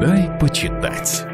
Дай почитать.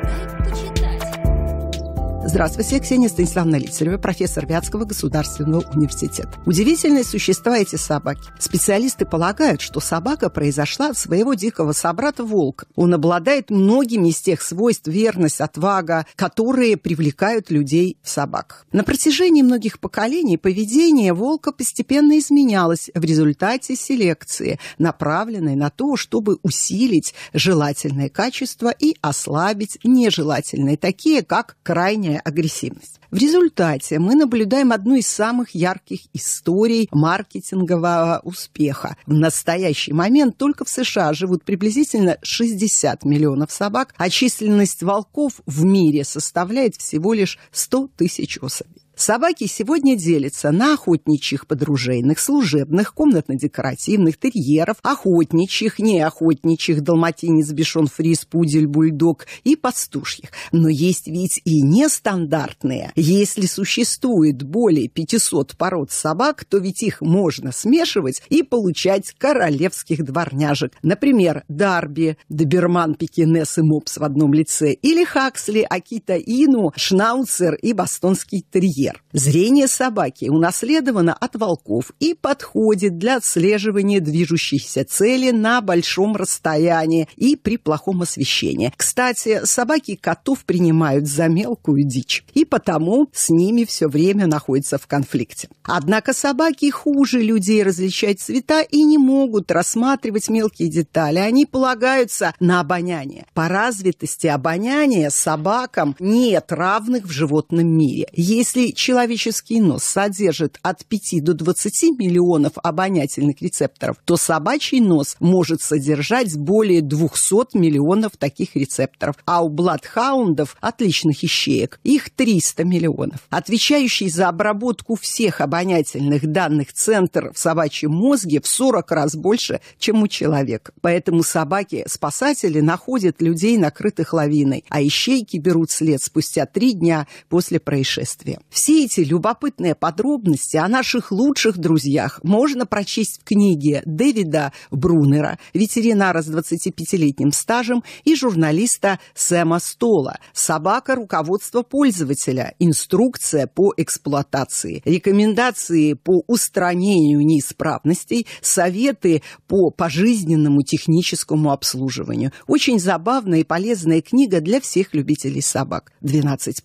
Здравствуйте, Ксения Станиславовна Литерева, профессор Вятского государственного университета. Удивительные существа эти собаки. Специалисты полагают, что собака произошла от своего дикого собрата волка. Он обладает многими из тех свойств верность, отвага, которые привлекают людей в собак. На протяжении многих поколений поведение волка постепенно изменялось в результате селекции, направленной на то, чтобы усилить желательные качества и ослабить нежелательные, такие как крайняя повышенная агрессивность. В результате мы наблюдаем одну из самых ярких историй маркетингового успеха. В настоящий момент только в США живут приблизительно 60 миллионов собак, а численность волков в мире составляет всего лишь 100 тысяч особей. Собаки сегодня делятся на охотничьих, подружейных, служебных, комнатно-декоративных, терьеров, охотничьих, неохотничьих, далматинец, бешон, фриз, пудель, бульдог и пастушьих. Но есть ведь и нестандартные. Если существует более 500 пород собак, то ведь их можно смешивать и получать королевских дворняжек. Например, Дарби, доберман, пекинес и мопс в одном лице, или Хаксли, Акита Ину, Шнауцер и бостонский терьер. Терьер. Зрение собаки унаследовано от волков и подходит для отслеживания движущейся цели на большом расстоянии и при плохом освещении. Кстати, собаки котов принимают за мелкую дичь, и потому с ними все время находятся в конфликте. Однако собаки хуже людей различать цвета и не могут рассматривать мелкие детали. Они полагаются на обоняние. По развитости обоняния собакам нет равных в животном мире. Если человеческий нос содержит от 5 до 20 миллионов обонятельных рецепторов, то собачий нос может содержать более 200 миллионов таких рецепторов. А у бладхаундов, отличных ищеек, их 300 миллионов. Отвечающий за обработку всех обонятельных данных центр в собачьем мозге в 40 раз больше, чем у человека. Поэтому собаки-спасатели находят людей, накрытых лавиной, а ищейки берут след спустя три дня после происшествия. Все все эти любопытные подробности о наших лучших друзьях можно прочесть в книге Дэвида Брунера, ветеринара с 25-летним стажем и журналиста Сэма Стола «Собака. Руководство пользователя. Инструкция по эксплуатации. Рекомендации по устранению неисправностей. Советы по пожизненному техническому обслуживанию». Очень забавная и полезная книга для всех любителей собак. 12+.